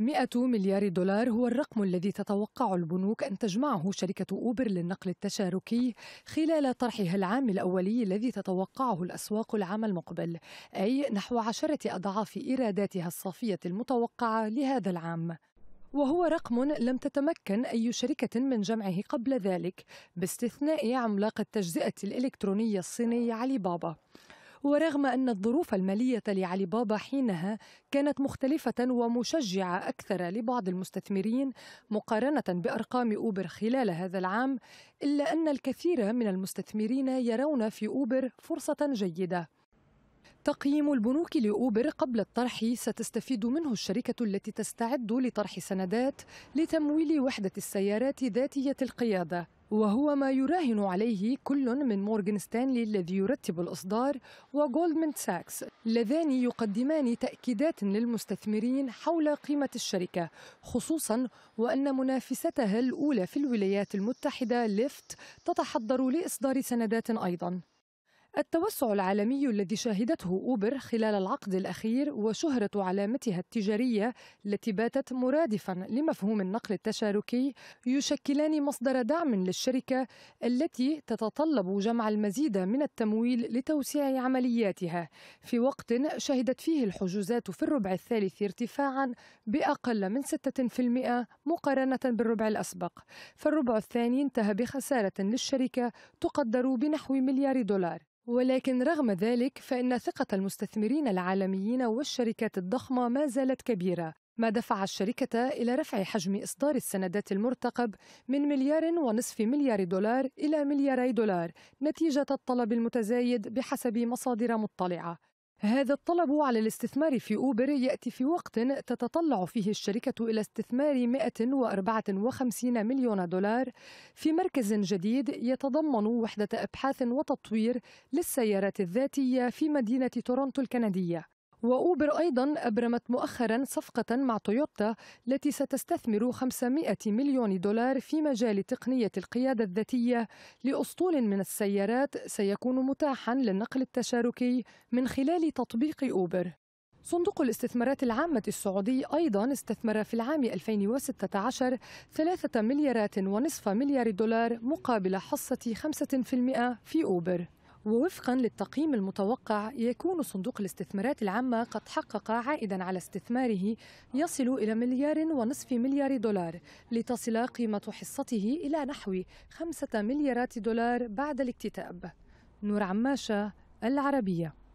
100 مليار دولار هو الرقم الذي تتوقع البنوك أن تجمعه شركة أوبر للنقل التشاركي خلال طرحها العام الأولي الذي تتوقعه الأسواق العام المقبل أي نحو عشرة أضعاف إيراداتها الصافية المتوقعة لهذا العام وهو رقم لم تتمكن أي شركة من جمعه قبل ذلك باستثناء عملاق التجزئة الإلكترونية الصيني علي بابا ورغم أن الظروف المالية لعلي بابا حينها كانت مختلفة ومشجعة أكثر لبعض المستثمرين مقارنة بأرقام أوبر خلال هذا العام إلا أن الكثير من المستثمرين يرون في أوبر فرصة جيدة تقييم البنوك لأوبر قبل الطرح ستستفيد منه الشركة التي تستعد لطرح سندات لتمويل وحدة السيارات ذاتية القيادة وهو ما يراهن عليه كل من مورغان ستانلي الذي يرتب الإصدار وجولدمان ساكس اللذان يقدمان تأكيدات للمستثمرين حول قيمة الشركة خصوصا وأن منافستها الأولى في الولايات المتحدة ليفت تتحضر لإصدار سندات أيضا التوسع العالمي الذي شهدته أوبر خلال العقد الأخير وشهرة علامتها التجارية التي باتت مرادفا لمفهوم النقل التشاركي يشكلان مصدر دعم للشركة التي تتطلب جمع المزيد من التمويل لتوسيع عملياتها في وقت شهدت فيه الحجوزات في الربع الثالث ارتفاعا بأقل من 6% مقارنة بالربع الأسبق فالربع الثاني انتهى بخسارة للشركة تقدر بنحو مليار دولار ولكن رغم ذلك فإن ثقة المستثمرين العالميين والشركات الضخمة ما زالت كبيرة ما دفع الشركة إلى رفع حجم إصدار السندات المرتقب من مليار ونصف مليار دولار إلى ملياري دولار نتيجة الطلب المتزايد بحسب مصادر مطلعة هذا الطلب على الاستثمار في أوبر يأتي في وقت تتطلع فيه الشركة إلى استثمار 154 مليون دولار في مركز جديد يتضمن وحدة أبحاث وتطوير للسيارات الذاتية في مدينة تورونتو الكندية وأوبر أيضا أبرمت مؤخرا صفقة مع تويوتا التي ستستثمر 500 مليون دولار في مجال تقنية القيادة الذاتية لأسطول من السيارات سيكون متاحا للنقل التشاركي من خلال تطبيق أوبر صندوق الاستثمارات العامة السعودي أيضا استثمر في العام 2016 3 مليارات ونصف مليار دولار مقابل حصة 5% في أوبر ووفقا للتقييم المتوقع يكون صندوق الاستثمارات العامة قد حقق عائدا على استثماره يصل إلى مليار ونصف مليار دولار لتصل قيمة حصته إلى نحو خمسة مليارات دولار بعد الاكتتاب نور عماشة العربية